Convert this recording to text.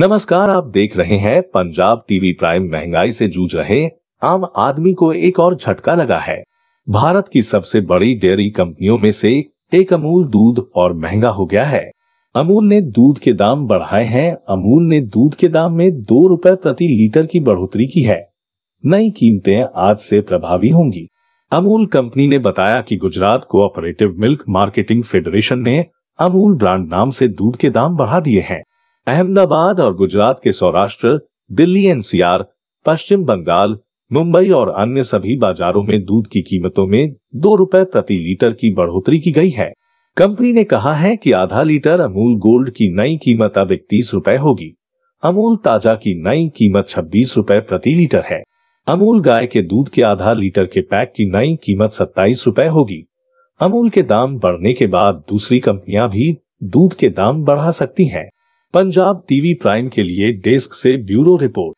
नमस्कार आप देख रहे हैं पंजाब टीवी प्राइम महंगाई से जूझ रहे आम आदमी को एक और झटका लगा है भारत की सबसे बड़ी डेयरी कंपनियों में से एक अमूल दूध और महंगा हो गया है अमूल ने दूध के दाम बढ़ाए हैं अमूल ने दूध के दाम में दो रूपए प्रति लीटर की बढ़ोतरी की है नई कीमतें आज से प्रभावी होंगी अमूल कंपनी ने बताया कि Gujarat cooperative milk marketing federation ने अमूल ब्रांड नाम से दूध के दाम बढ़ा दिए हैं अहमदाबाद और गुजरात के सौराष्ट्र दिल्ली एनसीआर पश्चिम बंगाल मुंबई और अन्य सभी बाजारों में दूध की कीमतों में दो रूपए प्रति लीटर की बढ़ोतरी की गई है कंपनी ने कहा है कि आधा लीटर अमूल गोल्ड की नई कीमत अब इकतीस रूपए होगी अमूल ताजा की नई कीमत छब्बीस रूपए प्रति लीटर है अमूल गाय के दूध के आधा लीटर के पैक की नई कीमत सत्ताईस रूपए होगी अमूल के दाम बढ़ने के बाद दूसरी कंपनियां भी दूध के दाम बढ़ा सकती हैं। पंजाब टीवी प्राइम के लिए डेस्क से ब्यूरो रिपोर्ट